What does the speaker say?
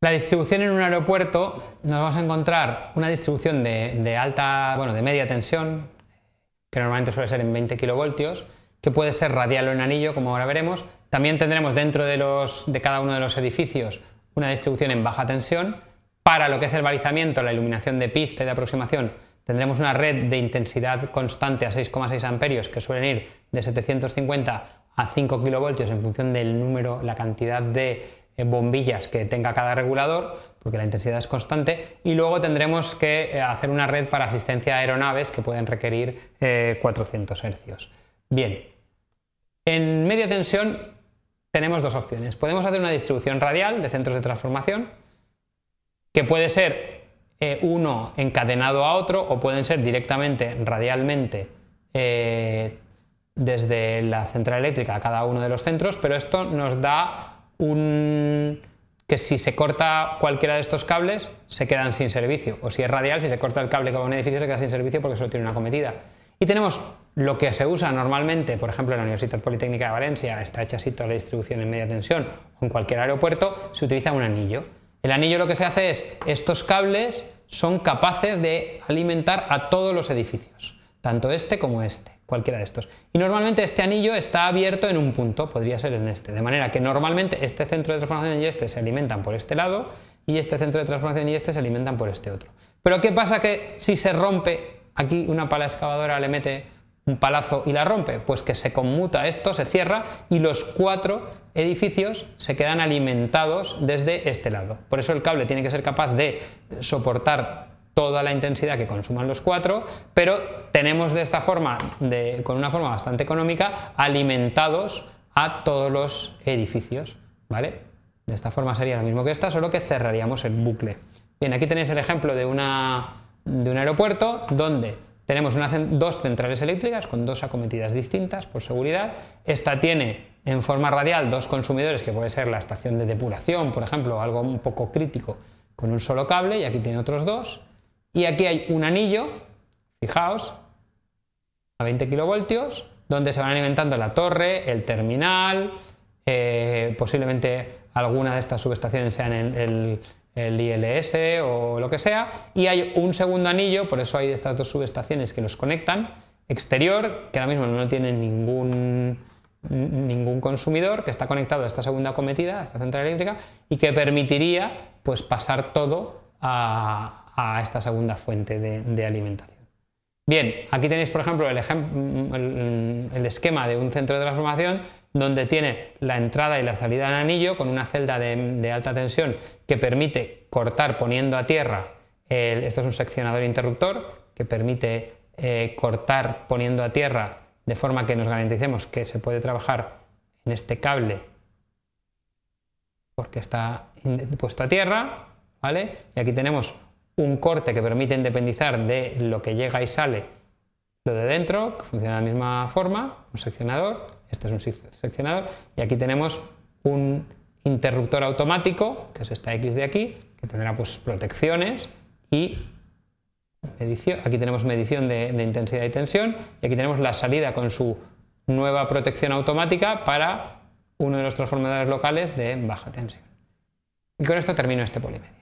La distribución en un aeropuerto, nos vamos a encontrar una distribución de, alta, bueno, de media tensión, que normalmente suele ser en 20 kilovoltios, que puede ser radial o en anillo, como ahora veremos. También tendremos dentro de, los, de cada uno de los edificios una distribución en baja tensión. Para lo que es el balizamiento, la iluminación de pista y de aproximación, tendremos una red de intensidad constante a 6,6 amperios que suelen ir de 750 a 5 kilovoltios en función del número, la cantidad de bombillas que tenga cada regulador, porque la intensidad es constante, y luego tendremos que eh, hacer una red para asistencia a aeronaves que pueden requerir 400 eh, hercios. Bien, en media tensión tenemos dos opciones. Podemos hacer una distribución radial de centros de transformación, que puede ser eh, uno encadenado a otro o pueden ser directamente, radialmente, desde la central eléctrica a cada uno de los centros, pero esto nos da un que si se corta cualquiera de estos cables se quedan sin servicio. O si es radial, si se corta el cable con un edificio se queda sin servicio porque solo tiene una cometida. Y tenemos lo que se usa normalmente, por ejemplo, en la Universidad Politécnica de Valencia está hecha así toda la distribución en media tensión o en cualquier aeropuerto, se utiliza un anillo. El anillo lo que se hace es, estos cables son capaces de alimentar a todos los edificios, tanto este como este cualquiera de estos. Y normalmente este anillo está abierto en un punto, podría ser en este, de manera que normalmente este centro de transformación y este se alimentan por este lado y este centro de transformación y este se alimentan por este otro. Pero ¿qué pasa que si se rompe aquí una pala excavadora le mete un palazo y la rompe? Pues que se conmuta esto, se cierra y los cuatro edificios se quedan alimentados desde este lado. Por eso el cable tiene que ser capaz de soportar toda la intensidad que consuman los cuatro, pero tenemos de esta forma, con una forma bastante económica, alimentados a todos los edificios, ¿vale? De esta forma sería lo mismo que esta, solo que cerraríamos el bucle. Bien, aquí tenéis el ejemplo de, de un aeropuerto donde tenemos dos centrales eléctricas con dos acometidas distintas por seguridad. Esta tiene en forma radial dos consumidores, que puede ser la estación de depuración, por ejemplo, algo un poco crítico, con un solo cable, y aquí tiene otros dos y aquí hay un anillo, fijaos, a 20 kilovoltios, donde se van alimentando la torre, el terminal, eh, posiblemente alguna de estas subestaciones sean el, el, ILS o lo que sea, y hay un segundo anillo, por eso hay estas dos subestaciones que los conectan, exterior, que ahora mismo no tiene ningún, ningún consumidor, que está conectado a esta segunda cometida, a esta central eléctrica, y que permitiría pues, pasar todo a, a esta segunda fuente de, alimentación. Bien, aquí tenéis, por ejemplo, el, esquema de un centro de transformación donde tiene la entrada y la salida del anillo con una celda de, alta tensión que permite cortar poniendo a tierra, esto es un seccionador interruptor que permite eh, cortar poniendo a tierra de forma que nos garanticemos que se puede trabajar en este cable porque está puesto a tierra, ¿vale? Y aquí tenemos un corte que permite independizar de lo que llega y sale lo de dentro, que funciona de la misma forma, un seccionador, este es un seccionador, y aquí tenemos un interruptor automático, que es esta X de aquí, que tendrá pues protecciones y aquí tenemos medición de, intensidad y tensión, y aquí tenemos la salida con su nueva protección automática para uno de los transformadores locales de baja tensión. Y con esto termino este polímero.